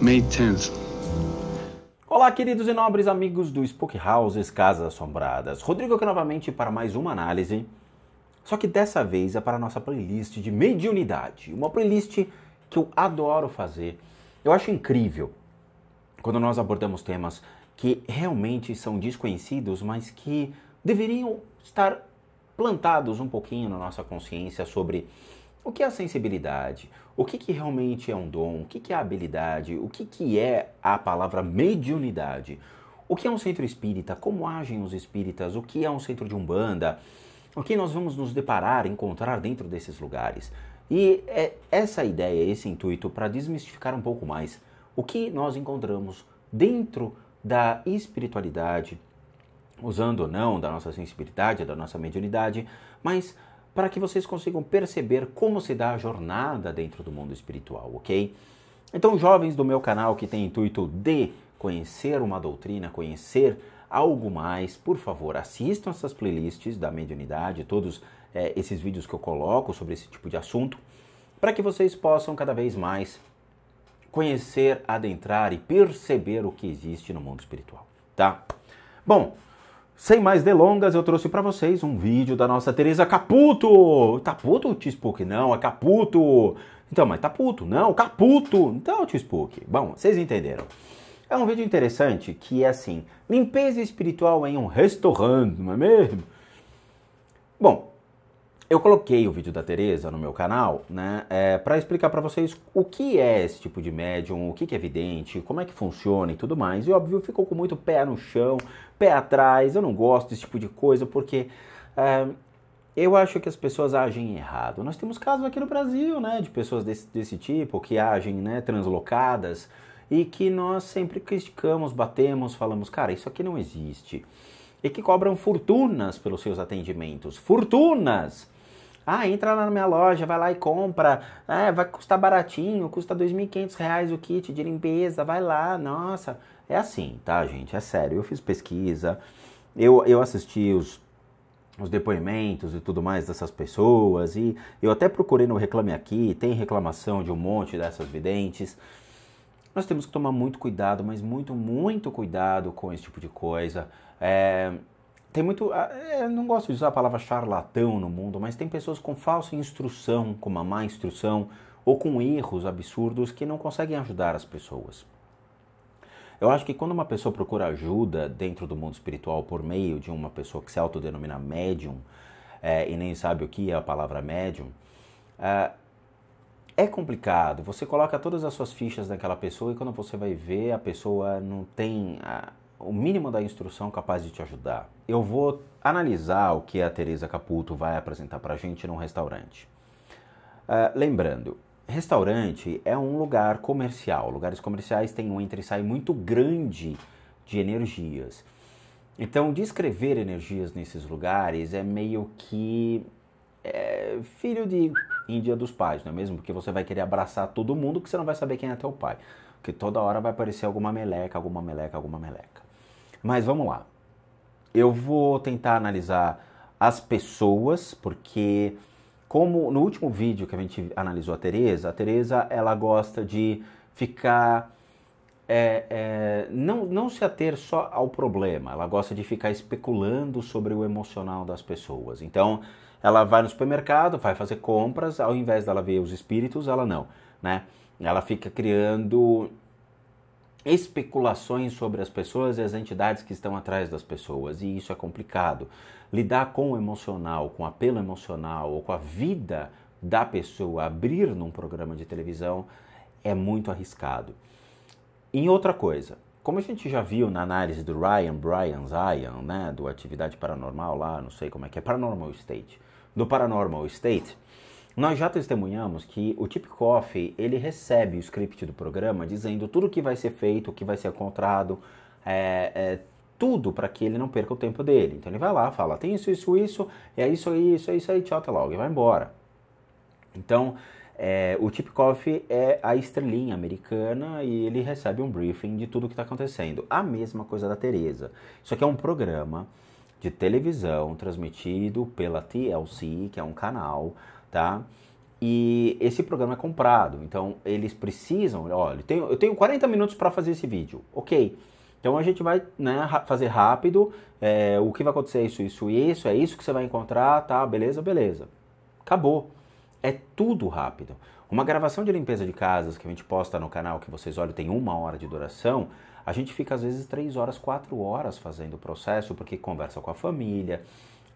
May 10th. Olá, queridos e nobres amigos do Spook Houses Casas Assombradas. Rodrigo aqui novamente para mais uma análise. Só que dessa vez é para a nossa playlist de mediunidade. Uma playlist que eu adoro fazer. Eu acho incrível quando nós abordamos temas que realmente são desconhecidos, mas que deveriam estar plantados um pouquinho na nossa consciência sobre o que é a sensibilidade? O que, que realmente é um dom? O que, que é a habilidade? O que, que é a palavra mediunidade? O que é um centro espírita? Como agem os espíritas? O que é um centro de umbanda? O que nós vamos nos deparar, encontrar dentro desses lugares? E é essa ideia, esse intuito, para desmistificar um pouco mais o que nós encontramos dentro da espiritualidade, usando ou não da nossa sensibilidade, da nossa mediunidade, mas para que vocês consigam perceber como se dá a jornada dentro do mundo espiritual, ok? Então, jovens do meu canal que têm intuito de conhecer uma doutrina, conhecer algo mais, por favor, assistam essas playlists da mediunidade, todos é, esses vídeos que eu coloco sobre esse tipo de assunto, para que vocês possam cada vez mais conhecer, adentrar e perceber o que existe no mundo espiritual, tá? Bom, sem mais delongas, eu trouxe para vocês um vídeo da nossa Teresa Caputo. tá T-Spook? Não, é Caputo. Então, mas tá puto? Não, Caputo. Então, T-Spook. Bom, vocês entenderam. É um vídeo interessante que é assim, limpeza espiritual em um restaurante, não é mesmo? Bom, eu coloquei o vídeo da Tereza no meu canal, né, é, para explicar para vocês o que é esse tipo de médium, o que, que é vidente, como é que funciona e tudo mais. E óbvio, ficou com muito pé no chão, pé atrás. Eu não gosto desse tipo de coisa porque é, eu acho que as pessoas agem errado. Nós temos casos aqui no Brasil, né, de pessoas desse, desse tipo que agem, né, translocadas e que nós sempre criticamos, batemos, falamos, cara, isso aqui não existe. E que cobram fortunas pelos seus atendimentos. Fortunas! Ah, entra lá na minha loja, vai lá e compra. É, vai custar baratinho, custa R$ 2.500 o kit de limpeza, vai lá, nossa. É assim, tá, gente? É sério. Eu fiz pesquisa, eu, eu assisti os, os depoimentos e tudo mais dessas pessoas, e eu até procurei no Reclame Aqui, tem reclamação de um monte dessas videntes. Nós temos que tomar muito cuidado, mas muito, muito cuidado com esse tipo de coisa. É, tem muito. Eu ah, é, não gosto de usar a palavra charlatão no mundo, mas tem pessoas com falsa instrução, com uma má instrução ou com erros absurdos que não conseguem ajudar as pessoas. Eu acho que quando uma pessoa procura ajuda dentro do mundo espiritual por meio de uma pessoa que se autodenomina médium é, e nem sabe o que é a palavra médium, é, é complicado. Você coloca todas as suas fichas naquela pessoa e quando você vai ver, a pessoa não tem o mínimo da instrução capaz de te ajudar. Eu vou analisar o que a Teresa Caputo vai apresentar para a gente num restaurante. Uh, lembrando, restaurante é um lugar comercial. Lugares comerciais têm um entre e sai muito grande de energias. Então, descrever energias nesses lugares é meio que é filho de Índia dos pais, não é mesmo? Porque você vai querer abraçar todo mundo que você não vai saber quem é teu pai. Porque toda hora vai aparecer alguma meleca, alguma meleca, alguma meleca. Mas vamos lá. Eu vou tentar analisar as pessoas, porque como no último vídeo que a gente analisou a Tereza, a Tereza ela gosta de ficar é, é, não, não se ater só ao problema, ela gosta de ficar especulando sobre o emocional das pessoas. Então, ela vai no supermercado, vai fazer compras, ao invés dela ver os espíritos, ela não, né? Ela fica criando especulações sobre as pessoas e as entidades que estão atrás das pessoas, e isso é complicado. Lidar com o emocional, com o apelo emocional ou com a vida da pessoa, abrir num programa de televisão é muito arriscado. Em outra coisa, como a gente já viu na análise do Ryan, Brian Zion, né, do Atividade Paranormal lá, não sei como é que é, Paranormal State, do Paranormal State, nós já testemunhamos que o Tip Coffee, ele recebe o script do programa dizendo tudo o que vai ser feito, o que vai ser encontrado, é, é, tudo para que ele não perca o tempo dele. Então ele vai lá, fala, tem isso, isso, isso, é isso, aí, isso, é isso aí, tchau, até logo, e vai embora. Então, é, o Tip Coffee é a estrelinha americana e ele recebe um briefing de tudo o que está acontecendo. A mesma coisa da Tereza. Isso aqui é um programa de televisão transmitido pela TLC, que é um canal tá? E esse programa é comprado, então eles precisam, olha, eu tenho, eu tenho 40 minutos para fazer esse vídeo, ok? Então a gente vai né, fazer rápido, é, o que vai acontecer é isso, isso, isso, é isso que você vai encontrar, tá? Beleza, beleza. Acabou. É tudo rápido. Uma gravação de limpeza de casas que a gente posta no canal, que vocês olham, tem uma hora de duração, a gente fica às vezes três horas, quatro horas fazendo o processo, porque conversa com a família,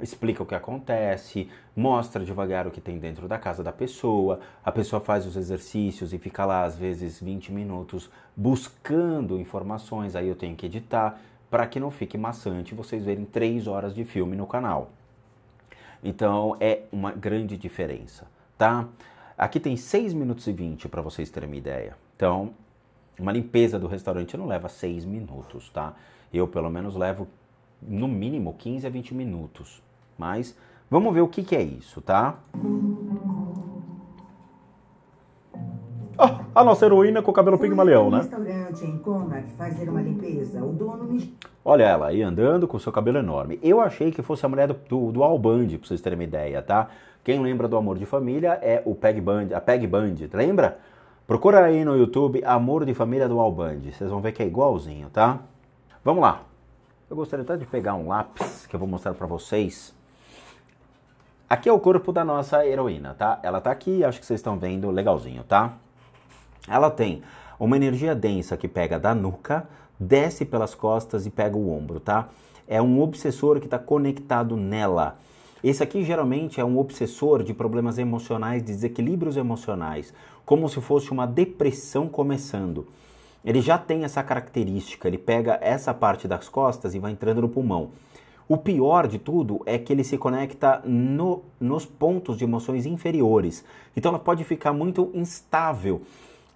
explica o que acontece, mostra devagar o que tem dentro da casa da pessoa, a pessoa faz os exercícios e fica lá às vezes 20 minutos buscando informações, aí eu tenho que editar para que não fique maçante vocês verem 3 horas de filme no canal. Então é uma grande diferença, tá? Aqui tem 6 minutos e 20 para vocês terem uma ideia. Então, uma limpeza do restaurante não leva 6 minutos, tá? Eu pelo menos levo no mínimo 15 a 20 minutos. Mas vamos ver o que, que é isso, tá? Ah, a nossa heroína com o cabelo pigmaleão, né? Olha ela aí andando com o seu cabelo enorme. Eu achei que fosse a mulher do, do, do Al Bundy, pra vocês terem uma ideia, tá? Quem lembra do Amor de Família é o Peg Bundy, a Peg Bundy, lembra? Procura aí no YouTube Amor de Família do Al Bundy. Vocês vão ver que é igualzinho, tá? Vamos lá. Eu gostaria até de pegar um lápis que eu vou mostrar para vocês. Aqui é o corpo da nossa heroína, tá? Ela tá aqui, acho que vocês estão vendo legalzinho, tá? Ela tem uma energia densa que pega da nuca, desce pelas costas e pega o ombro, tá? É um obsessor que está conectado nela. Esse aqui geralmente é um obsessor de problemas emocionais, de desequilíbrios emocionais, como se fosse uma depressão começando. Ele já tem essa característica, ele pega essa parte das costas e vai entrando no pulmão. O pior de tudo é que ele se conecta no, nos pontos de emoções inferiores. Então ela pode ficar muito instável.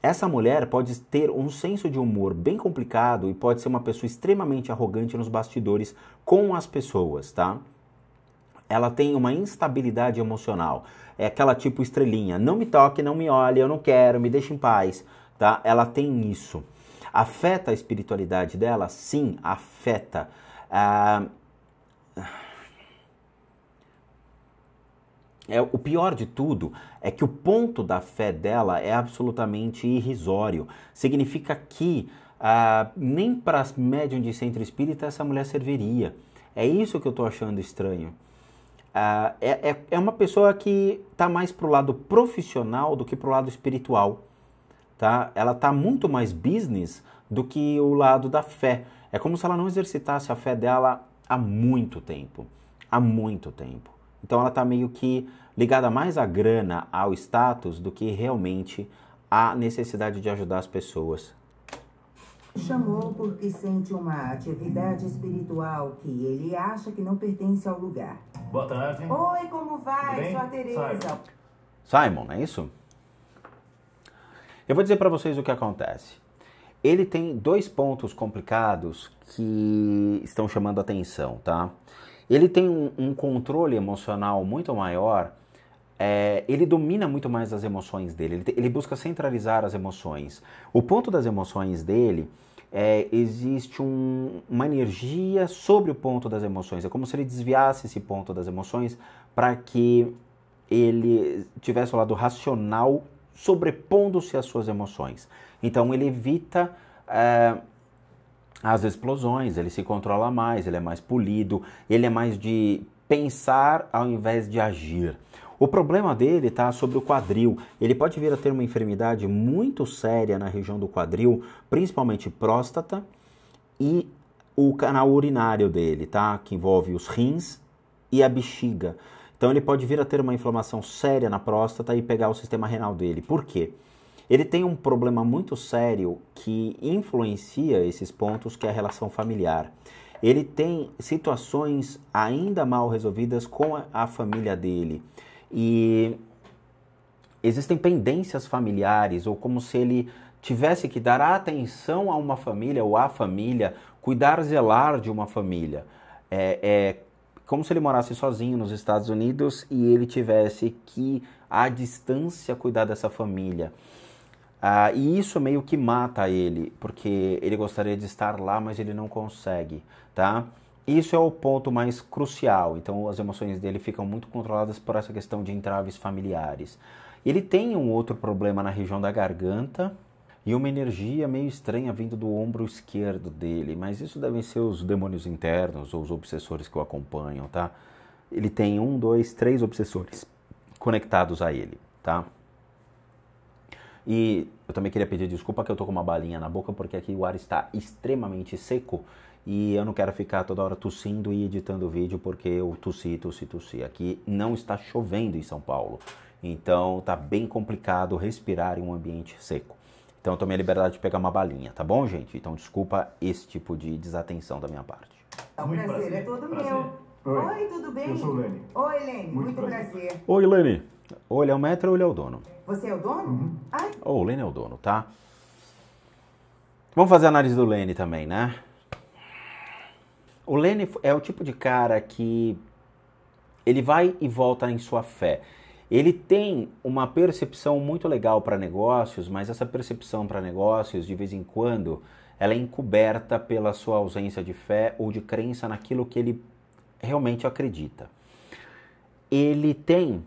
Essa mulher pode ter um senso de humor bem complicado e pode ser uma pessoa extremamente arrogante nos bastidores com as pessoas, tá? Ela tem uma instabilidade emocional. É aquela tipo estrelinha, não me toque, não me olhe, eu não quero, me deixe em paz, tá? Ela tem isso. Afeta a espiritualidade dela? Sim, afeta. Ah, é, o pior de tudo é que o ponto da fé dela é absolutamente irrisório. Significa que ah, nem para médium de centro espírita essa mulher serviria. É isso que eu estou achando estranho. Ah, é, é, é, uma pessoa que está mais para o lado profissional do que para o lado espiritual. Tá? Ela está muito mais business do que o lado da fé. É como se ela não exercitasse a fé dela há muito tempo. Há muito tempo. Então ela está meio que ligada mais à grana, ao status, do que realmente à necessidade de ajudar as pessoas. Chamou porque sente uma atividade espiritual que ele acha que não pertence ao lugar. Boa tarde. Oi, como vai? Sou a Tereza. Simon, é isso? Eu vou dizer para vocês o que acontece. Ele tem dois pontos complicados que estão chamando atenção, tá? Ele tem um, um controle emocional muito maior, é, ele domina muito mais as emoções dele, ele, te, ele, busca centralizar as emoções. O ponto das emoções dele é, existe um, uma energia sobre o ponto das emoções, é como se ele desviasse esse ponto das emoções para que ele tivesse o lado racional sobrepondo-se às suas emoções. Então ele evita é, as explosões, ele se controla mais, ele é mais polido, ele é mais de pensar ao invés de agir. O problema dele está sobre o quadril. Ele pode vir a ter uma enfermidade muito séria na região do quadril, principalmente próstata e o canal urinário dele, tá? Que envolve os rins e a bexiga. Então ele pode vir a ter uma inflamação séria na próstata e pegar o sistema renal dele. Por quê? Ele tem um problema muito sério que influencia esses pontos, que é a relação familiar. Ele tem situações ainda mal resolvidas com a, a família dele. E existem pendências familiares, ou como se ele tivesse que dar atenção a uma família ou à família, cuidar, zelar de uma família. É, é como se ele morasse sozinho nos Estados Unidos e ele tivesse que, à distância, cuidar dessa família. Ah, e isso meio que mata ele, porque ele gostaria de estar lá, mas ele não consegue, tá? Isso é o ponto mais crucial. Então, as emoções dele ficam muito controladas por essa questão de entraves familiares. Ele tem um outro problema na região da garganta e uma energia meio estranha vindo do ombro esquerdo dele, mas isso devem ser os demônios internos ou os obsessores que o acompanham, tá? Ele tem um, dois, três obsessores conectados a ele, tá? E eu também queria pedir desculpa que eu tô com uma balinha na boca, porque aqui o ar está extremamente seco e eu não quero ficar toda hora tossindo e editando vídeo, porque eu tossi, tossi, tossi. Aqui não está chovendo em São Paulo, então tá bem complicado respirar em um ambiente seco. Então eu tomei a liberdade de pegar uma balinha, tá bom, gente? Então desculpa esse tipo de desatenção da minha parte. É um prazer, prazer, é todo prazer. meu. Oi. Oi. tudo bem? Eu sou o Lene. Oi, Lene, muito, muito prazer. prazer. Oi, Lene. Ou ele é o metro ou ele é o dono? Você é o dono? Uhum. Ai. Oh, o Lene é o dono, tá? Vamos fazer a análise do Lene também, né? O Lene é o tipo de cara que ele vai e volta em sua fé. Ele tem uma percepção muito legal para negócios, mas essa percepção para negócios, de vez em quando, ela é encoberta pela sua ausência de fé ou de crença naquilo que ele realmente acredita. Ele tem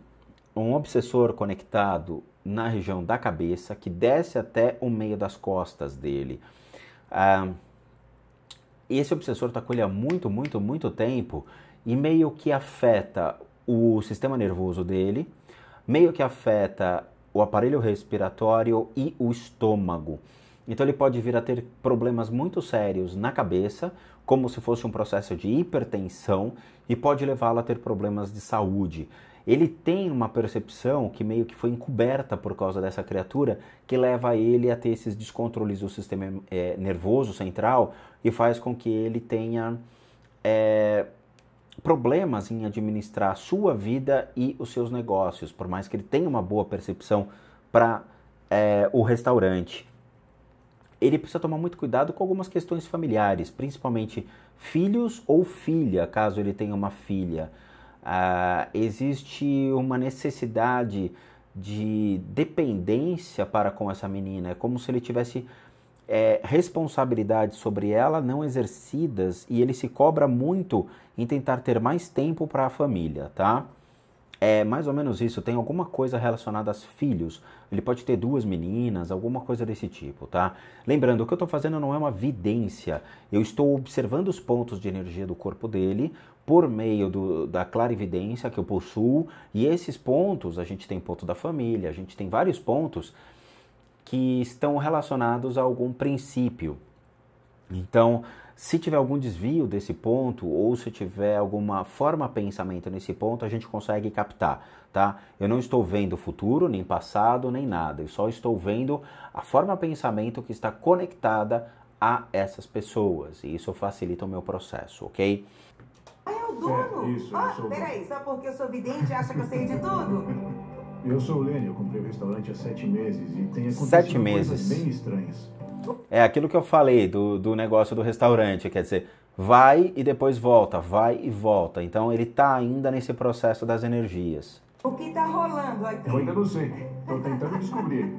um obsessor conectado na região da cabeça, que desce até o meio das costas dele. Ah, esse obsessor está com ele há muito, muito, muito tempo e meio que afeta o sistema nervoso dele, meio que afeta o aparelho respiratório e o estômago. Então ele pode vir a ter problemas muito sérios na cabeça, como se fosse um processo de hipertensão, e pode levá-lo a ter problemas de saúde ele tem uma percepção que meio que foi encoberta por causa dessa criatura, que leva ele a ter esses descontroles do sistema é, nervoso central e faz com que ele tenha é, problemas em administrar a sua vida e os seus negócios, por mais que ele tenha uma boa percepção para é, o restaurante. Ele precisa tomar muito cuidado com algumas questões familiares, principalmente filhos ou filha, caso ele tenha uma filha Uh, existe uma necessidade de dependência para com essa menina. É como se ele tivesse é, responsabilidades sobre ela não exercidas e ele se cobra muito em tentar ter mais tempo para a família, tá? É mais ou menos isso. Tem alguma coisa relacionada aos filhos, ele pode ter duas meninas, alguma coisa desse tipo, tá? Lembrando, o que eu estou fazendo não é uma vidência, eu estou observando os pontos de energia do corpo dele por meio do, da clarividência que eu possuo, e esses pontos, a gente tem ponto da família, a gente tem vários pontos que estão relacionados a algum princípio. Então, se tiver algum desvio desse ponto ou se tiver alguma forma pensamento nesse ponto, a gente consegue captar, tá? Eu não estou vendo futuro, nem passado, nem nada. Eu só estou vendo a forma pensamento que está conectada a essas pessoas e isso facilita o meu processo, ok? Ah, é o dono? É, isso, ah, peraí, só porque eu sou vidente acha que eu sei de tudo? Eu sou o eu comprei o restaurante há sete meses e tem acontecido sete meses. coisas bem estranhas ponto. É aquilo que eu falei do, do negócio do restaurante, quer dizer, vai e depois volta, vai e volta. Então ele está ainda nesse processo das energias. O que está rolando aqui? Eu ainda não sei. Estou tentando descobrir.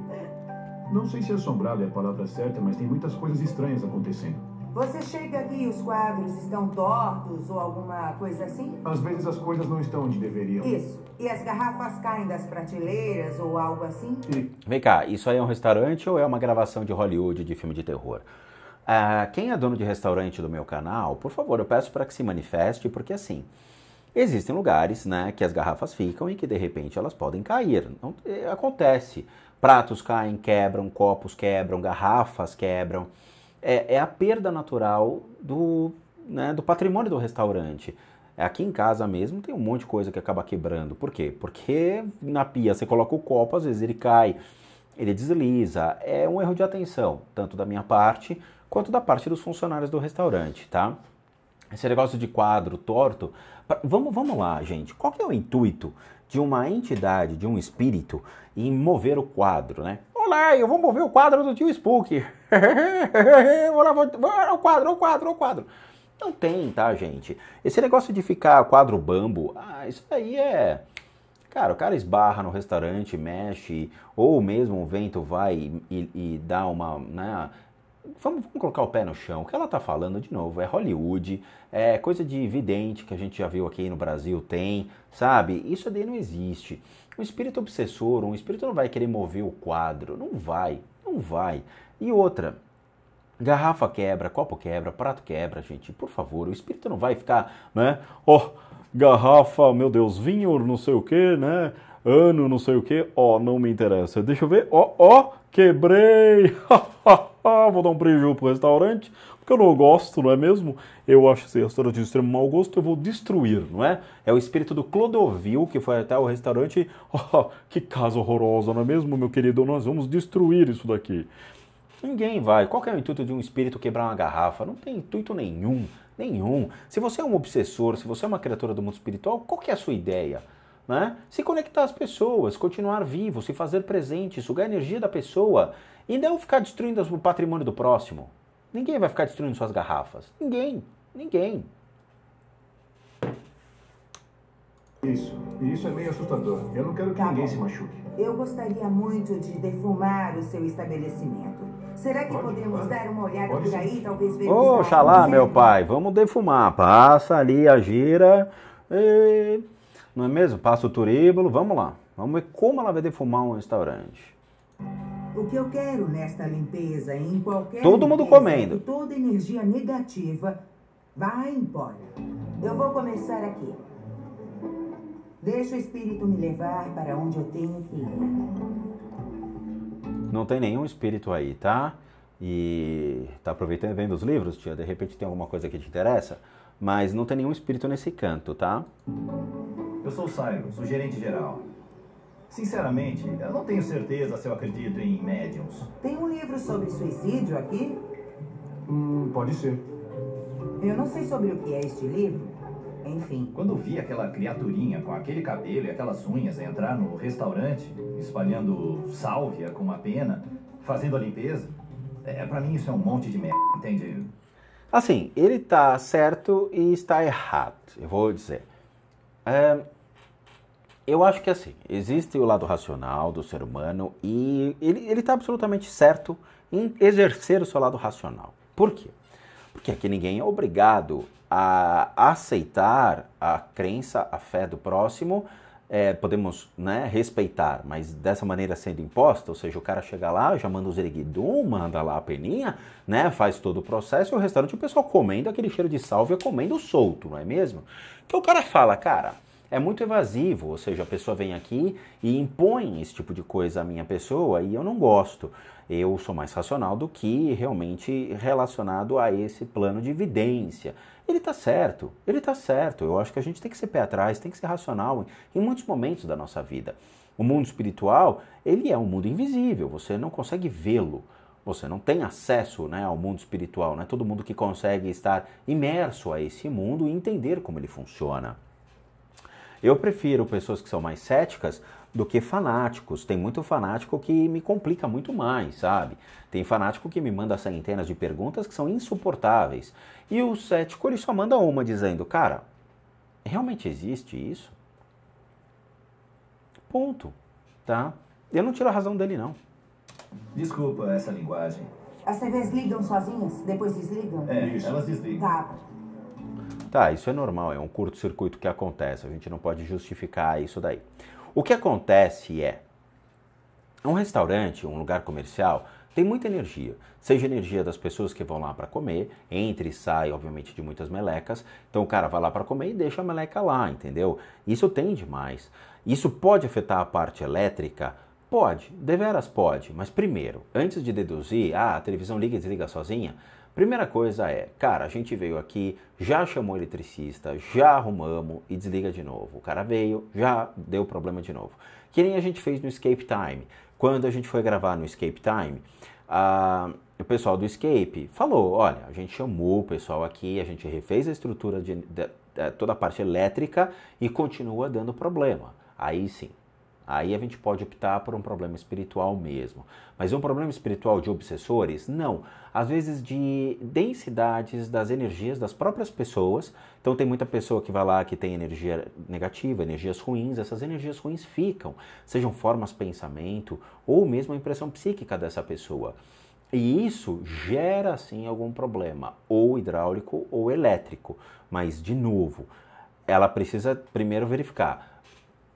Não sei se é assombrado é a palavra certa, mas tem muitas coisas estranhas acontecendo. Você chega aqui e os quadros estão tortos ou alguma coisa assim? Às vezes as coisas não estão onde deveriam. Isso. E as garrafas caem das prateleiras ou algo assim? Vem cá, isso aí é um restaurante ou é uma gravação de Hollywood de filme de terror? Ah, quem é dono de restaurante do meu canal, por favor, eu peço para que se manifeste, porque assim, existem lugares né, que as garrafas ficam e que de repente elas podem cair. Não, é, acontece. Pratos caem, quebram, copos quebram, garrafas quebram é, é a perda natural do, né, do patrimônio do restaurante. É, aqui em casa mesmo tem um monte de coisa que acaba quebrando. Por quê? Porque na pia você coloca o copo, às vezes ele cai, ele desliza. É um erro de atenção, tanto da minha parte quanto da parte dos funcionários do restaurante, tá? Esse negócio de quadro torto. Vamos, vamos lá, gente. Qual que é o intuito de uma entidade, de um espírito, em mover o quadro, né? Laio, vamos ver o quadro do tio Spook. Olha é o quadro, é o quadro, é o quadro. Não tem, tá, gente? Esse negócio de ficar quadro bambo, ah, isso aí é. Cara, o cara esbarra no restaurante, mexe, ou mesmo o vento vai e, e, dá uma. Né, Vamos, vamos, colocar o pé no chão. O que ela está falando, de novo, é Hollywood, é coisa de vidente que a gente já viu aqui no Brasil, tem, sabe? Isso daí não existe. Um espírito obsessor, um espírito não vai querer mover o quadro, não vai, não vai. E outra, garrafa quebra, copo quebra, prato quebra, gente, por favor, o espírito não vai ficar, né? Oh, garrafa, meu Deus, vinho, não sei o que, né? Ano, não sei o que, ó, oh, não me interessa. Deixa eu ver, ó, oh, ó, oh, quebrei, vou dar um prejuízo pro restaurante, eu não gosto, não é mesmo? Eu acho esse restaurante de extremo mau gosto, eu vou destruir, não é? É o espírito do Clodovil, que foi até o restaurante. Oh, que casa horrorosa, não é mesmo, meu querido? Nós vamos destruir isso daqui. Ninguém vai. Qual é o intuito de um espírito quebrar uma garrafa? Não tem intuito nenhum, nenhum. Se você é um obsessor, se você é uma criatura do mundo espiritual, qual é a sua ideia? Né? Se conectar às pessoas, continuar vivo, se fazer presente, sugar a energia da pessoa e não ficar destruindo o patrimônio do próximo. Ninguém vai ficar destruindo suas garrafas. Ninguém. Ninguém. Isso. E isso é meio assustador. Eu não quero que tá ninguém bom. se machuque. Eu gostaria muito de defumar o seu estabelecimento. Será que pode, podemos pode. dar uma olhada pode por aí? Sim. Talvez ver. Oxalá, meu pai. Vamos defumar. Passa ali a gira. E... Não é mesmo? Passa o turíbulo. Vamos lá. Vamos ver como ela vai defumar um restaurante. O que eu quero nesta limpeza, em qualquer Todo limpeza, comendo. Toda energia negativa vai embora. Eu vou começar aqui. Deixa o espírito me levar para onde eu tenho que ir. Não tem nenhum espírito aí, tá? E tá aproveitando vendo os livros, tia? De repente tem alguma coisa que te interessa? Mas não tem nenhum espírito nesse canto, tá? Eu sou o Simon, sou gerente geral. Sinceramente, eu não tenho certeza se eu acredito em médiums. Tem um livro sobre suicídio aqui? Hum, pode ser. Eu não sei sobre o que é este livro. Enfim. Quando vi aquela criaturinha com aquele cabelo e aquelas unhas entrar no restaurante, espalhando sálvia com uma pena, fazendo a limpeza, é, para mim isso é um monte de merda, entende? Assim, ele tá certo e está errado, eu vou dizer. É, eu acho que assim, existe o lado racional do ser humano e ele está absolutamente certo em exercer o seu lado racional. Por quê? Porque aqui ninguém é obrigado a aceitar a crença, a fé do próximo. É, podemos né, respeitar, mas dessa maneira sendo imposta, ou seja, o cara chega lá, já manda o zeriguidum, manda lá a peninha, né, faz todo o processo e o restaurante, o pessoal comendo aquele cheiro de salve, comendo solto, não é mesmo? Que o cara fala, cara, é muito evasivo, ou seja, a pessoa vem aqui e impõe esse tipo de coisa à minha pessoa e eu não gosto. Eu sou mais racional do que realmente relacionado a esse plano de evidência. Ele está certo, ele está certo. Eu acho que a gente tem que ser pé atrás, tem que ser racional em muitos momentos da nossa vida. O mundo espiritual, ele é um mundo invisível, você não consegue vê-lo você não tem acesso né, ao mundo espiritual, não é todo mundo que consegue estar imerso a esse mundo e entender como ele funciona. Eu prefiro pessoas que são mais céticas do que fanáticos. Tem muito fanático que me complica muito mais, sabe? Tem fanático que me manda centenas de perguntas que são insuportáveis. E o cético ele só manda uma dizendo: "Cara, realmente existe isso?" Ponto. Tá? Eu não tiro a razão dele não. Desculpa essa linguagem. As TVs ligam sozinhas, depois desligam? É, Isso. elas desligam. Tá. Tá, isso é normal, é um curto-circuito que acontece, a gente não pode justificar isso daí. O que acontece é, um restaurante, um lugar comercial, tem muita energia, seja energia das pessoas que vão lá para comer, entra e sai, obviamente, de muitas melecas. Então o cara vai lá para comer e deixa a meleca lá, entendeu? Isso tem demais. Isso pode afetar a parte elétrica? Pode, deveras pode, mas primeiro, antes de deduzir, ah, a televisão liga e desliga sozinha, Primeira coisa é, cara, a gente veio aqui, já chamou eletricista, já arrumamos e desliga de novo. O cara veio, já deu problema de novo. Que nem a gente fez no Escape Time. Quando a gente foi gravar no Escape Time, a, o pessoal do Escape falou: olha, a gente chamou o pessoal aqui, a gente refez a estrutura de, de, de, toda a parte elétrica e continua dando problema. Aí sim, Aí a gente pode optar por um problema espiritual mesmo. Mas é um problema espiritual de obsessores? Não. Às vezes de densidades das energias das próprias pessoas. Então tem muita pessoa que vai lá que tem energia negativa, energias ruins. Essas energias ruins ficam, sejam formas pensamento ou mesmo a impressão psíquica dessa pessoa. E isso gera sim algum problema, ou hidráulico ou elétrico. Mas, de novo, ela precisa primeiro verificar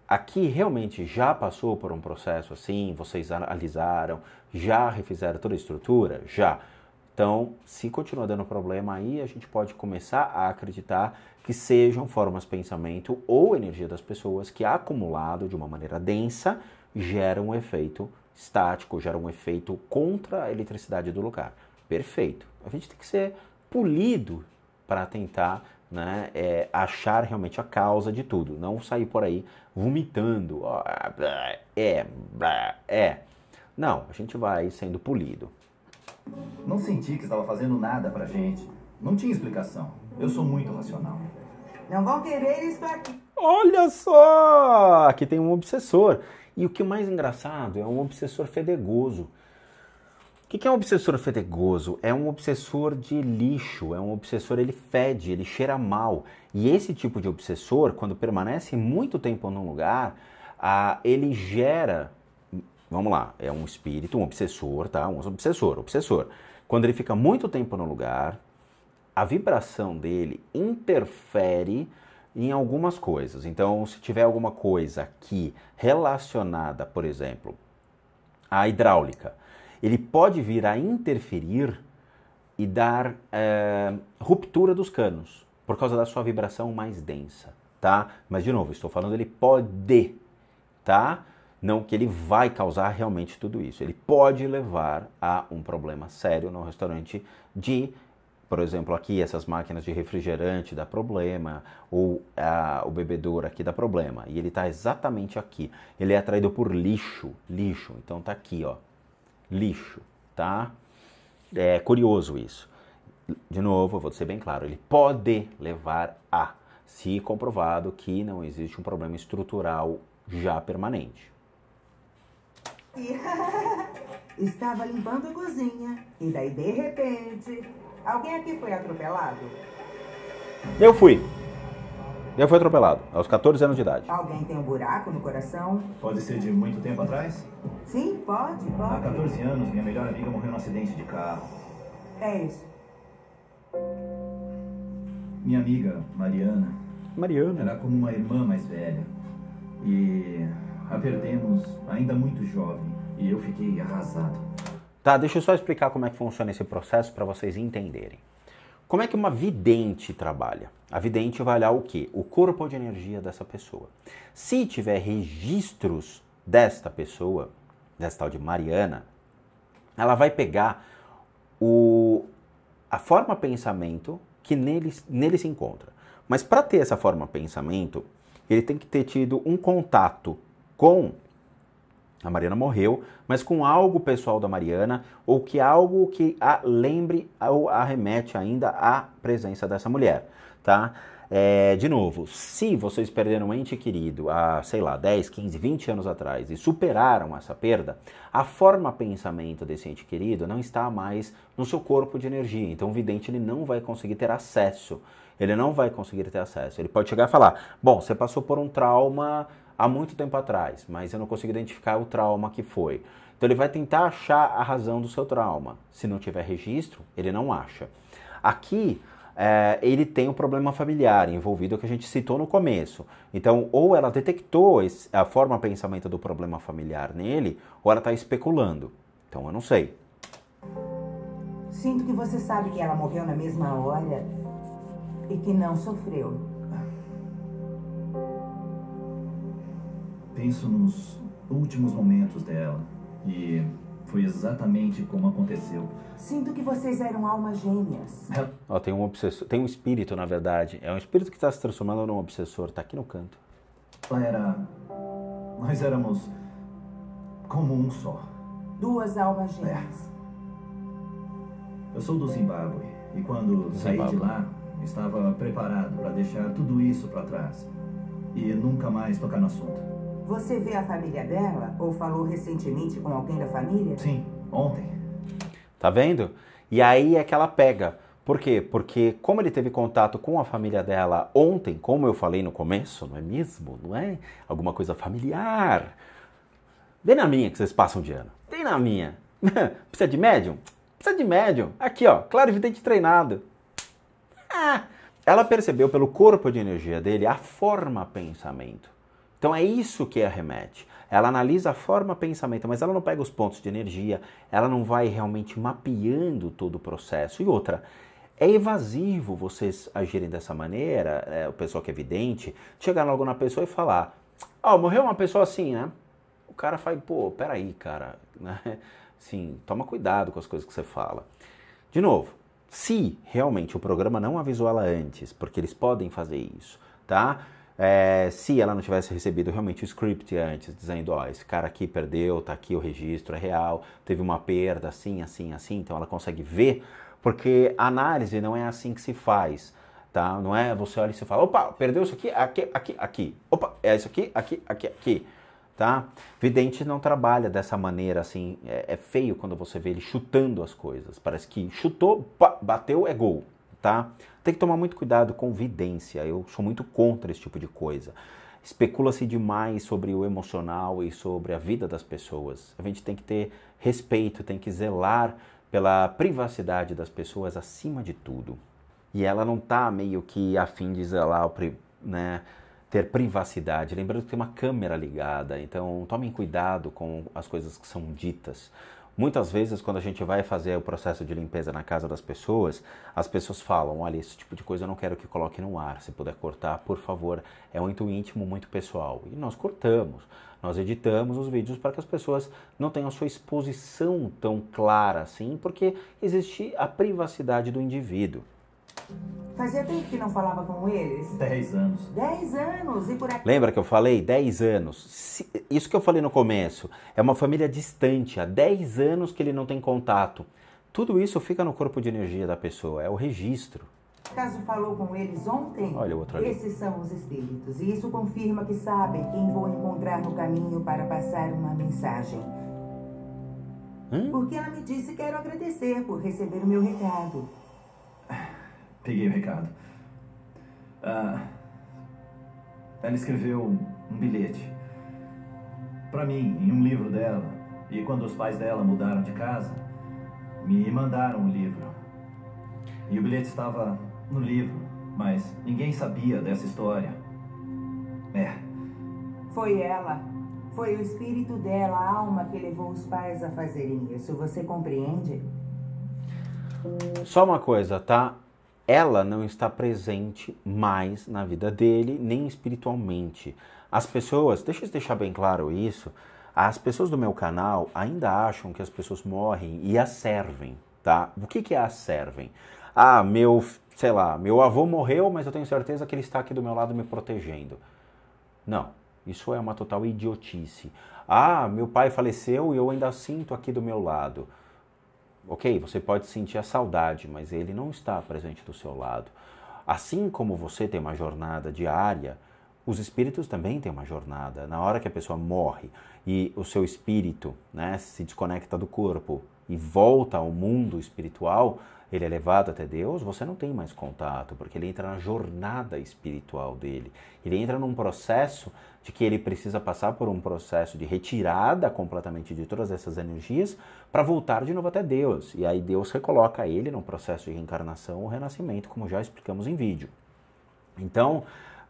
aqui realmente já passou por um processo assim? Vocês analisaram? Já refizeram toda a estrutura? Já. Então, se continuar dando problema aí, a gente pode começar a acreditar que sejam formas de pensamento ou energia das pessoas que acumulado de uma maneira densa gera um efeito estático, gera um efeito contra a eletricidade do lugar. Perfeito. A gente tem que ser polido para tentar né, é achar realmente a causa de tudo, não sair por aí vomitando, ó, blá, é, blá, é. Não, a gente vai sendo polido. Não senti que estava fazendo nada pra gente. Não tinha explicação. Eu sou muito racional. Não vão querer isso aqui. Olha só! Aqui tem um obsessor. E o que é mais engraçado é um obsessor fedegoso. O que é um obsessor fedegoso? É um obsessor de lixo, é um obsessor, ele fede, ele cheira mal. E esse tipo de obsessor, quando permanece muito tempo num lugar, ah, ele gera. Vamos lá, é um espírito, um obsessor, tá? Um obsessor, obsessor. Quando ele fica muito tempo no lugar, a vibração dele interfere em algumas coisas. Então, se tiver alguma coisa aqui relacionada, por exemplo, à hidráulica ele pode vir a interferir e dar é, ruptura dos canos por causa da sua vibração mais densa, tá? Mas de novo, estou falando ele pode, tá? Não que ele vai causar realmente tudo isso. Ele pode levar a um problema sério no restaurante de por exemplo, aqui essas máquinas de refrigerante dá problema, ou o bebedouro aqui dá problema, e ele está exatamente aqui. Ele é atraído por lixo, lixo. Então tá aqui, ó lixo, tá? É curioso isso. De novo, eu vou ser bem claro, ele pode levar a, se comprovado que não existe um problema estrutural já permanente. Estava limpando a cozinha e daí de repente alguém aqui foi atropelado. Eu fui. Ele foi atropelado, aos 14 anos de idade. Alguém tem um buraco no coração? Pode ser de muito tempo atrás? Sim, pode, pode. Há 14 anos, minha melhor amiga morreu num acidente de carro. É isso. Minha amiga, Mariana. Mariana? Era é como uma irmã mais velha. E a perdemos ainda muito jovem. E eu fiquei arrasado. Tá, deixa eu só explicar como é que funciona esse processo para vocês entenderem. Como é que uma vidente trabalha? A vidente vai olhar o que? O corpo de energia dessa pessoa. Se tiver registros desta pessoa, dessa tal de Mariana, ela vai pegar o, a forma pensamento que nele, nele se encontra. Mas para ter essa forma pensamento, ele tem que ter tido um contato com a Mariana morreu, mas com algo pessoal da Mariana ou que algo que a lembre ou arremete ainda à presença dessa mulher, tá? É, de novo, se vocês perderam um ente querido há, sei lá, 10, 15, 20 anos atrás e superaram essa perda, a forma pensamento desse ente querido não está mais no seu corpo de energia. Então o vidente ele não vai conseguir ter acesso. Ele não vai conseguir ter acesso. Ele pode chegar e falar: Bom, você passou por um trauma há muito tempo atrás, mas eu não consigo identificar o trauma que foi. Então ele vai tentar achar a razão do seu trauma. Se não tiver registro, ele não acha. Aqui é, ele tem um problema familiar envolvido que a gente citou no começo. Então, ou ela detectou esse, a forma pensamento do problema familiar nele, ou ela está especulando. Então, eu não sei. Sinto que você sabe que ela morreu na mesma hora e que não sofreu. penso nos últimos momentos dela e foi exatamente como aconteceu. Sinto que vocês eram almas gêmeas. Ó, é. tem um obsessor, tem um espírito, na verdade. É um espírito que está se transformando num obsessor. Tá aqui no canto. era. Nós éramos como um só. Duas almas gêmeas. É. Eu sou do Zimbábue e quando saí de lá, estava preparado para deixar tudo isso para trás e nunca mais tocar no assunto. Você vê a família dela ou falou recentemente com alguém da família? Sim, ontem. Tá vendo? E aí é que ela pega. Por quê? Porque como ele teve contato com a família dela ontem, como eu falei no começo, não é mesmo? Não é? Alguma coisa familiar. Vem na minha que vocês passam de ano. Vem na minha. Precisa de médium? Precisa de médium. Aqui, ó, claro evidente treinado. Ah! Ela percebeu pelo corpo de energia dele a forma pensamento. Então é isso que arremete. Ela analisa a forma pensamento, mas ela não pega os pontos de energia, ela não vai realmente mapeando todo o processo. E outra, é evasivo vocês agirem dessa maneira, é, o pessoal que é vidente, chegar logo na pessoa e falar: Ó, oh, morreu uma pessoa assim, né? O cara faz, pô, peraí, cara, né? Sim, toma cuidado com as coisas que você fala. De novo, se realmente o programa não avisou ela antes, porque eles podem fazer isso, tá? É, se ela não tivesse recebido realmente o script antes, dizendo, ó, esse cara aqui perdeu, tá aqui o registro, é real, teve uma perda, assim, assim, assim, então ela consegue ver, porque análise não é assim que se faz, tá? Não é você olha e você fala, opa, perdeu isso aqui, aqui, aqui, aqui, opa, é isso aqui, aqui, aqui, aqui, tá? Vidente não trabalha dessa maneira, assim, é, é feio quando você vê ele chutando as coisas, parece que chutou, pá, bateu, é gol, tá? Tem que tomar muito cuidado com vidência. Eu sou muito contra esse tipo de coisa. Especula-se demais sobre o emocional e sobre a vida das pessoas. A gente tem que ter respeito, tem que zelar pela privacidade das pessoas acima de tudo. E ela não tá meio que afim de zelar, né? ter privacidade. Lembrando que tem uma câmera ligada, então tomem cuidado com as coisas que são ditas. Muitas vezes, quando a gente vai fazer o processo de limpeza na casa das pessoas, as pessoas falam: olha, esse tipo de coisa eu não quero que coloque no ar, se puder cortar, por favor, é muito íntimo, muito pessoal. E nós cortamos, nós editamos os vídeos para que as pessoas não tenham a sua exposição tão clara assim, porque existe a privacidade do indivíduo. Fazia tempo que não falava com eles? Dez anos. Dez anos, e por aqui... Lembra que eu falei? Dez anos. Isso que eu falei no começo. É uma família distante, há dez anos que ele não tem contato. Tudo isso fica no corpo de energia da pessoa, é o registro. Caso falou com eles ontem, Olha o outro ali. esses são os espíritos. E isso confirma que sabem quem vou encontrar no caminho para passar uma mensagem. Hum? Porque ela me disse que quero agradecer por receber o meu recado. Peguei o recado. Ah, ela escreveu um bilhete. Para mim, em um livro dela. E quando os pais dela mudaram de casa, me mandaram o livro. E o bilhete estava no livro, mas ninguém sabia dessa história. É. Foi ela. Foi o espírito dela, a alma que levou os pais a fazerem isso. Você compreende? Só uma coisa, tá? ela não está presente mais na vida dele, nem espiritualmente. As pessoas, deixa eu deixar bem claro isso, as pessoas do meu canal ainda acham que as pessoas morrem e as servem, tá? O que, que é as servem? Ah, meu, sei lá, meu avô morreu, mas eu tenho certeza que ele está aqui do meu lado me protegendo. Não, isso é uma total idiotice. Ah, meu pai faleceu e eu ainda sinto aqui do meu lado. Ok, você pode sentir a saudade, mas ele não está presente do seu lado. Assim como você tem uma jornada diária, os espíritos também têm uma jornada. Na hora que a pessoa morre e o seu espírito né, se desconecta do corpo e volta ao mundo espiritual, ele é levado até Deus, você não tem mais contato, porque ele entra na jornada espiritual dele. Ele entra num processo de que ele precisa passar por um processo de retirada completamente de todas essas energias para voltar de novo até Deus. E aí Deus recoloca ele num processo de reencarnação ou renascimento, como já explicamos em vídeo. Então,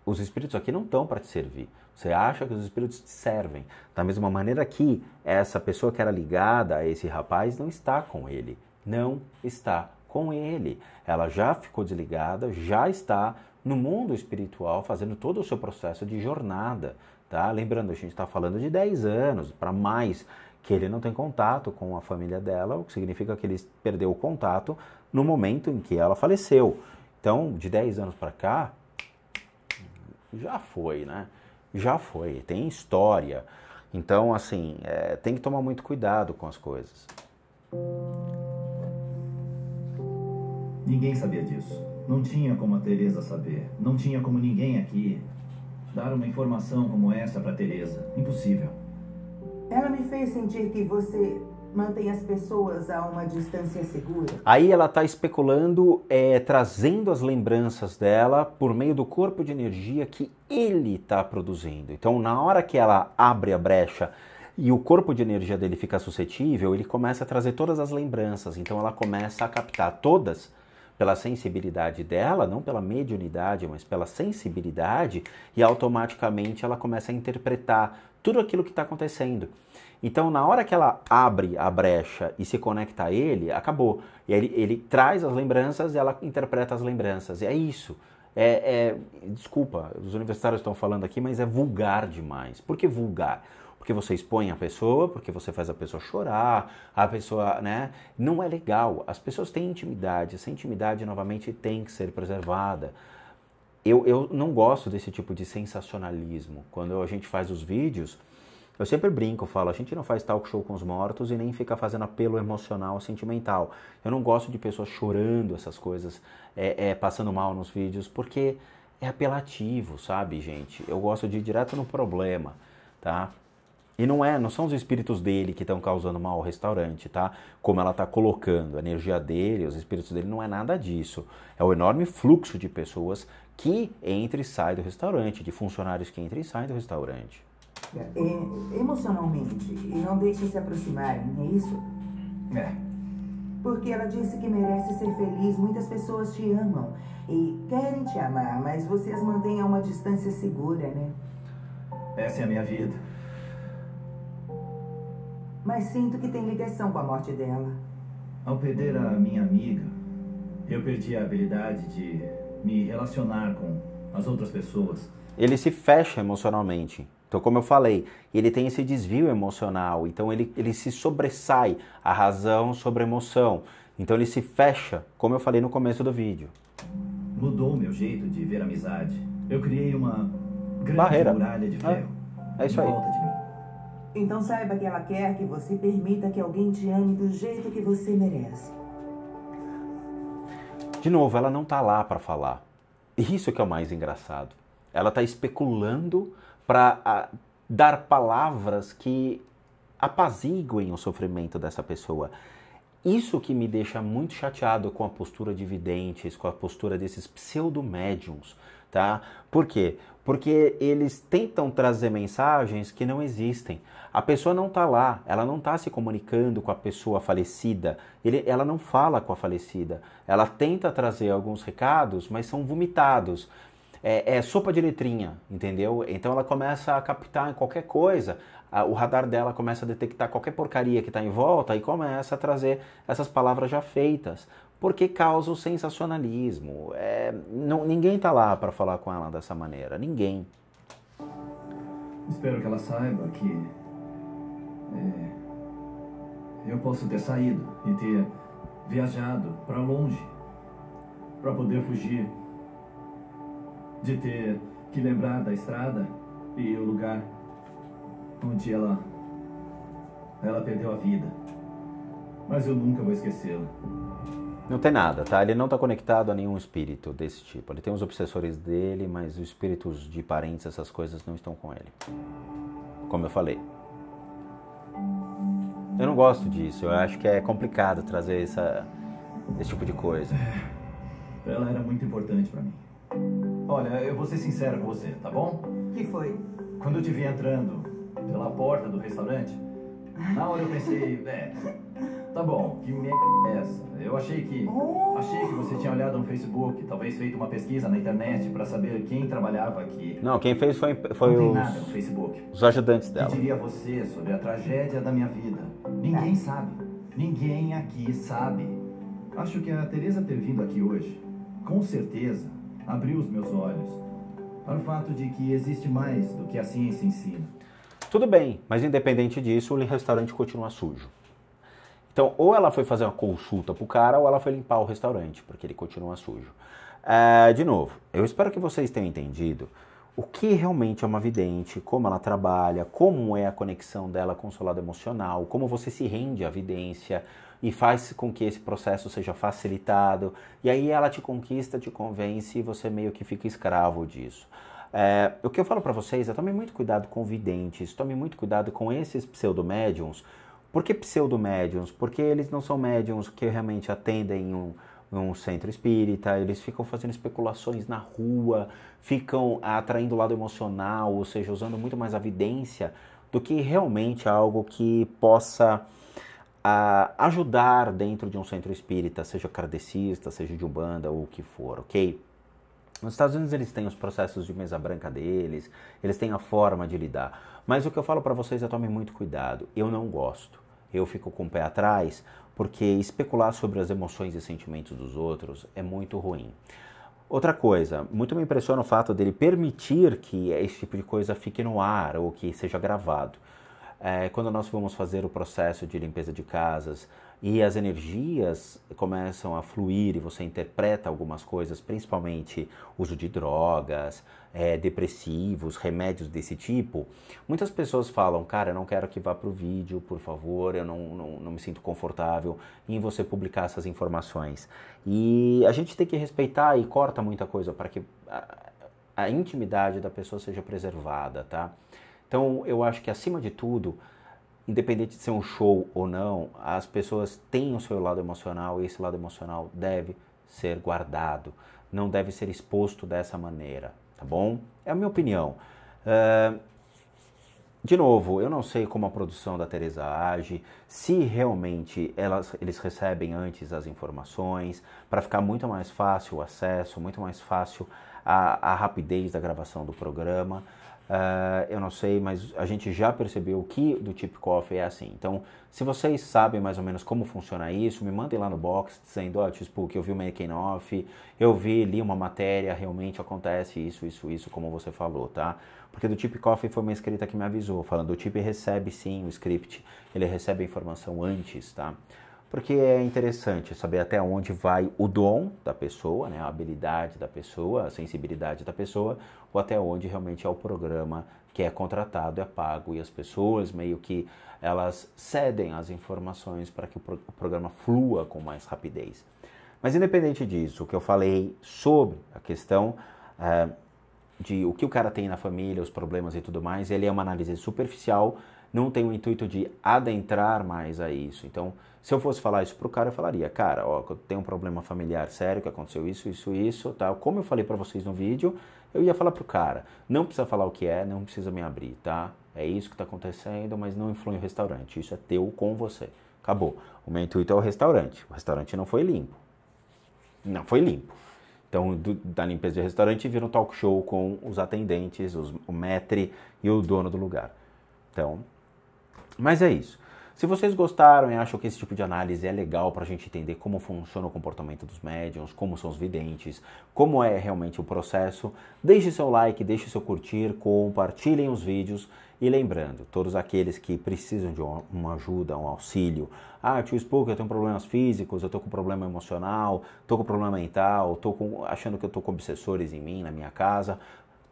os espíritos aqui não estão para te servir. Você acha que os espíritos te servem. Da mesma maneira que essa pessoa que era ligada a esse rapaz não está com ele. Não está com ele. Ela já ficou desligada, já está no mundo espiritual fazendo todo o seu processo de jornada. Tá? Lembrando, a gente está falando de 10 anos para mais que ele não tem contato com a família dela, o que significa que ele perdeu o contato no momento em que ela faleceu. Então, de 10 anos para cá, já foi, né? Já foi, tem história. Então, assim, é, tem que tomar muito cuidado com as coisas. Ninguém sabia disso. Não tinha como a Teresa saber. Não tinha como ninguém aqui dar uma informação como essa para Teresa. Impossível. Ela me fez sentir que você mantém as pessoas a uma distância segura. Aí ela está especulando, é, trazendo as lembranças dela por meio do corpo de energia que ele está produzindo. Então, na hora que ela abre a brecha e o corpo de energia dele fica suscetível, ele começa a trazer todas as lembranças. Então, ela começa a captar todas pela sensibilidade dela, não pela mediunidade, mas pela sensibilidade, e automaticamente ela começa a interpretar tudo aquilo que está acontecendo. Então, na hora que ela abre a brecha e se conecta a ele, acabou. E ele, ele traz as lembranças e ela interpreta as lembranças. E é isso. É, é, desculpa, os universitários estão falando aqui, mas é vulgar demais. Por que vulgar? porque você expõe a pessoa, porque você faz a pessoa chorar, a pessoa, né? Não é legal. As pessoas têm intimidade, essa intimidade novamente tem que ser preservada. Eu, eu não gosto desse tipo de sensacionalismo. Quando a gente faz os vídeos, eu sempre brinco, falo, a gente não faz talk show com os mortos e nem fica fazendo apelo emocional, sentimental. Eu não gosto de pessoas chorando essas coisas, é, é, passando mal nos vídeos, porque é apelativo, sabe, gente? Eu gosto de ir direto no problema, tá? E não é, não são os espíritos dele que estão causando mal ao restaurante, tá? Como ela está colocando, a energia dele, os espíritos dele, não é nada disso. É o enorme fluxo de pessoas que entra e sai do restaurante, de funcionários que entram e saem do restaurante. É, é emocionalmente, e não deixe se aproximarem, é isso? É. Porque ela disse que merece ser feliz, muitas pessoas te amam e querem te amar, mas vocês mantêm a uma distância segura, né? Essa é a minha vida mas sinto que tem ligação com a morte dela. Ao perder a minha amiga, eu perdi a habilidade de me relacionar com as outras pessoas. Ele se fecha emocionalmente. Então, como eu falei, ele tem esse desvio emocional. Então, ele, ele se sobressai a razão sobre a emoção. Então, ele se fecha, como eu falei no começo do vídeo. Mudou meu jeito de ver amizade. Eu criei uma grande Barreira. muralha de ah, ferro. É, é isso aí. Então saiba que ela quer que você permita que alguém te ame do jeito que você merece. De novo, ela não está lá para falar. Isso que é o mais engraçado. Ela está especulando para ah, dar palavras que apaziguem o sofrimento dessa pessoa. Isso que me deixa muito chateado com a postura de videntes, com a postura desses pseudo-médiums, tá? Por quê? porque eles tentam trazer mensagens que não existem. A pessoa não está lá, ela não está se comunicando com a pessoa falecida, ele, ela não fala com a falecida. Ela tenta trazer alguns recados, mas são vomitados. É, é sopa de letrinha, entendeu? Então ela começa a captar em qualquer coisa, a, o radar dela começa a detectar qualquer porcaria que está em volta e começa a trazer essas palavras já feitas porque causa o sensacionalismo. É, não, ninguém está lá para falar com ela dessa maneira, ninguém. Espero que ela saiba que é, eu posso ter saído e ter viajado para longe para poder fugir de ter que lembrar da estrada e o lugar onde ela ela perdeu a vida. Mas eu nunca vou esquecê-la. Não tem nada, tá? Ele não está conectado a nenhum espírito desse tipo. Ele tem os obsessores dele, mas os espíritos de parentes, essas coisas não estão com ele. Como eu falei. Eu não gosto disso. Eu acho que é complicado trazer essa, esse tipo de coisa. É. Ela era muito importante para mim. Olha, eu vou ser sincero com você, tá bom? que foi? Quando eu te vi entrando pela porta do restaurante, na hora eu pensei, é, Tá bom, que merda é essa? Eu achei que. Oh. Achei que você tinha olhado no Facebook, talvez feito uma pesquisa na internet para saber quem trabalhava aqui. Não, quem fez foi, foi Não os. Nada no Facebook. Os ajudantes dela. Eu diria você sobre a tragédia da minha vida? Ninguém é. sabe. Ninguém aqui sabe. Acho que a Teresa ter vindo aqui hoje, com certeza, abriu os meus olhos para o fato de que existe mais do que a ciência ensina. Tudo bem, mas independente disso, o restaurante continua sujo. Então, ou ela foi fazer uma consulta pro cara, ou ela foi limpar o restaurante, porque ele continua sujo. É, de novo, eu espero que vocês tenham entendido o que realmente é uma vidente, como ela trabalha, como é a conexão dela com o seu lado emocional, como você se rende à vidência e faz com que esse processo seja facilitado. E aí ela te conquista, te convence e você meio que fica escravo disso. É, o que eu falo para vocês é tome muito cuidado com videntes, tome muito cuidado com esses pseudomédiums, médiums por que pseudo Porque eles não são médiums que realmente atendem um, um centro espírita, eles ficam fazendo especulações na rua, ficam atraindo o lado emocional, ou seja, usando muito mais a do que realmente algo que possa a ah, ajudar dentro de um centro espírita, seja kardecista, seja de Umbanda ou o que for, ok? Nos Estados Unidos eles têm os processos de mesa branca deles, eles têm a forma de lidar. Mas o que eu falo para vocês é tomem muito cuidado. Eu não gosto eu fico com o pé atrás, porque especular sobre as emoções e sentimentos dos outros é muito ruim. Outra coisa, muito me impressiona o fato dele permitir que esse tipo de coisa fique no ar ou que seja gravado. É, quando nós vamos fazer o processo de limpeza de casas, e as energias começam a fluir e você interpreta algumas coisas, principalmente uso de drogas, é, depressivos, remédios desse tipo, muitas pessoas falam, cara, eu não quero que vá para o vídeo, por favor, eu não, não, não me sinto confortável em você publicar essas informações. E a gente tem que respeitar e corta muita coisa para que a, a intimidade da pessoa seja preservada, tá? Então, eu acho que acima de tudo, independente de ser um show ou não, as pessoas têm o seu lado emocional e esse lado emocional deve ser guardado, não deve ser exposto dessa maneira, tá bom? É a minha opinião. Uh, de novo, eu não sei como a produção da Teresa age, se realmente elas, eles recebem antes as informações, para ficar muito mais fácil o acesso, muito mais fácil a, a rapidez da gravação do programa. Uh, eu não sei, mas a gente já percebeu que do Tip Coffee é assim. Então, se vocês sabem mais ou menos como funciona isso, me mandem lá no box dizendo, ó, oh, Spook, eu vi o making off, eu vi, li uma matéria, realmente acontece isso, isso, isso, como você falou, tá? Porque do Tip Coffee foi uma escrita que me avisou, falando, o Tip recebe sim o script, ele recebe a informação antes, tá? porque é interessante saber até onde vai o dom da pessoa, né, a habilidade da pessoa, a sensibilidade da pessoa, ou até onde realmente é o programa que é contratado, é pago, e as pessoas meio que elas cedem as informações para que o, pro o programa flua com mais rapidez. Mas independente disso, o que eu falei sobre a questão é, de o que o cara tem na família, os problemas e tudo mais, ele é uma análise superficial não tem o intuito de adentrar mais a isso. Então, se eu fosse falar isso pro cara, eu falaria, cara, ó, eu tenho um problema familiar sério, que aconteceu isso, isso, isso, tal. Tá? Como eu falei para vocês no vídeo, eu ia falar pro cara, não precisa falar o que é, não precisa me abrir, tá? É isso que está acontecendo, mas não influi o restaurante. Isso é teu com você. Acabou. O meu intuito é o restaurante. O restaurante não foi limpo. Não foi limpo. Então, do, da limpeza do restaurante, vira um talk show com os atendentes, os, o metre e o dono do lugar. Então, mas é isso. Se vocês gostaram e acham que esse tipo de análise é legal para a gente entender como funciona o comportamento dos médiums, como são os videntes, como é realmente o processo, deixe seu like, deixe seu curtir, compartilhem os vídeos. E lembrando, todos aqueles que precisam de uma ajuda, um auxílio, ah, tio Spook, eu tenho problemas físicos, eu estou com problema emocional, estou com problema mental, estou achando que eu estou com obsessores em mim, na minha casa,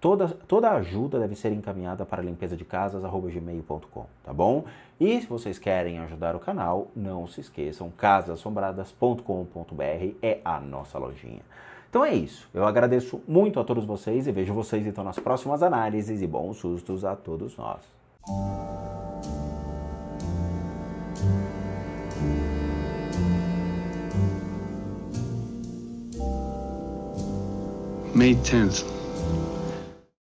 Toda, toda ajuda deve ser encaminhada para limpeza de casas@gmail.com, tá bom? E se vocês querem ajudar o canal, não se esqueçam, casasassombradas.com.br é a nossa lojinha. Então é isso. Eu agradeço muito a todos vocês e vejo vocês então nas próximas análises e bons sustos a todos nós. May 10th.